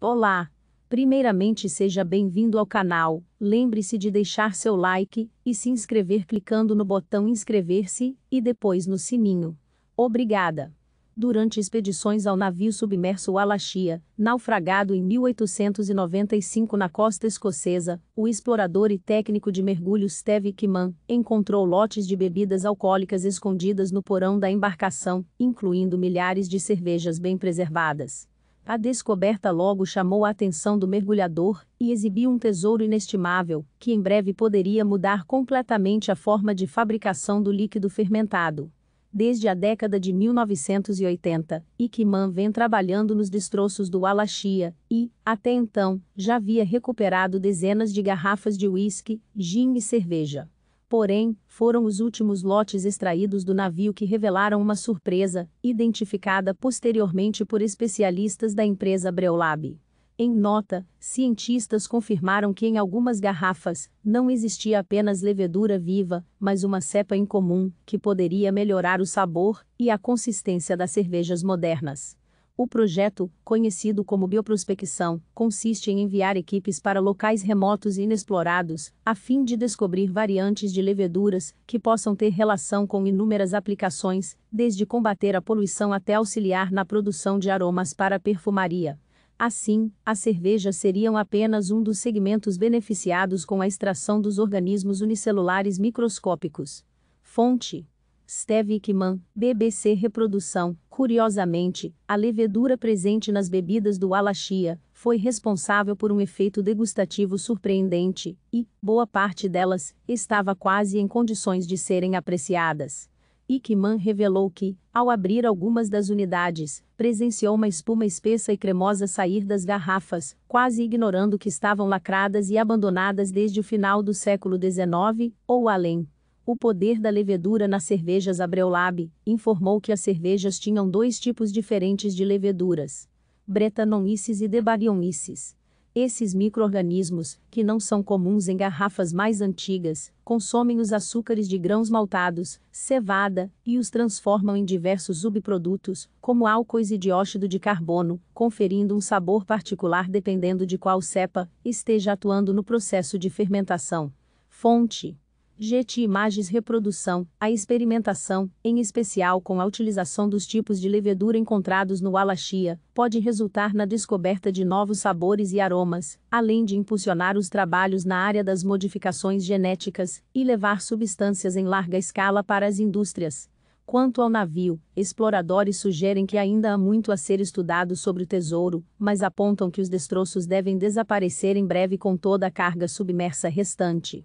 Olá! Primeiramente seja bem-vindo ao canal, lembre-se de deixar seu like e se inscrever clicando no botão inscrever-se e depois no sininho. Obrigada! Durante expedições ao navio submerso Alachia, naufragado em 1895 na costa escocesa, o explorador e técnico de mergulho Steve Kiman encontrou lotes de bebidas alcoólicas escondidas no porão da embarcação, incluindo milhares de cervejas bem preservadas. A descoberta logo chamou a atenção do mergulhador e exibiu um tesouro inestimável, que em breve poderia mudar completamente a forma de fabricação do líquido fermentado. Desde a década de 1980, Ikiman vem trabalhando nos destroços do Alachia e, até então, já havia recuperado dezenas de garrafas de uísque, gin e cerveja. Porém, foram os últimos lotes extraídos do navio que revelaram uma surpresa, identificada posteriormente por especialistas da empresa Breolab. Em nota, cientistas confirmaram que em algumas garrafas não existia apenas levedura viva, mas uma cepa incomum que poderia melhorar o sabor e a consistência das cervejas modernas. O projeto, conhecido como bioprospecção, consiste em enviar equipes para locais remotos e inexplorados, a fim de descobrir variantes de leveduras que possam ter relação com inúmeras aplicações, desde combater a poluição até auxiliar na produção de aromas para a perfumaria. Assim, as cervejas seriam apenas um dos segmentos beneficiados com a extração dos organismos unicelulares microscópicos. Fonte Steve Ickman, BBC Reprodução. Curiosamente, a levedura presente nas bebidas do Alachia foi responsável por um efeito degustativo surpreendente, e, boa parte delas, estava quase em condições de serem apreciadas. Ickman revelou que, ao abrir algumas das unidades, presenciou uma espuma espessa e cremosa sair das garrafas, quase ignorando que estavam lacradas e abandonadas desde o final do século XIX, ou além. O poder da levedura nas cervejas Abreolab informou que as cervejas tinham dois tipos diferentes de leveduras: Brettanomyces e Debaryomyces. Esses microorganismos, que não são comuns em garrafas mais antigas, consomem os açúcares de grãos maltados, cevada, e os transformam em diversos subprodutos, como álcoois e dióxido de carbono, conferindo um sabor particular dependendo de qual cepa esteja atuando no processo de fermentação. Fonte GT Imagens Reprodução, a experimentação, em especial com a utilização dos tipos de levedura encontrados no alaxia, pode resultar na descoberta de novos sabores e aromas, além de impulsionar os trabalhos na área das modificações genéticas e levar substâncias em larga escala para as indústrias. Quanto ao navio, exploradores sugerem que ainda há muito a ser estudado sobre o tesouro, mas apontam que os destroços devem desaparecer em breve com toda a carga submersa restante.